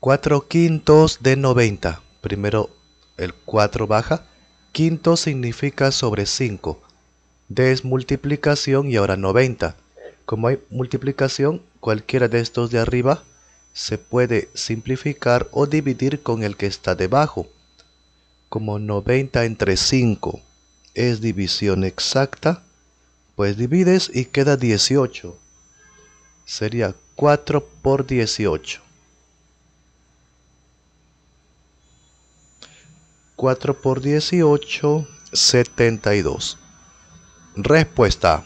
4 quintos de 90. Primero el 4 baja. Quinto significa sobre 5. Desmultiplicación y ahora 90. Como hay multiplicación, cualquiera de estos de arriba se puede simplificar o dividir con el que está debajo. Como 90 entre 5 es división exacta, pues divides y queda 18. Sería 4 por 18. 4 por 18, 72. Respuesta.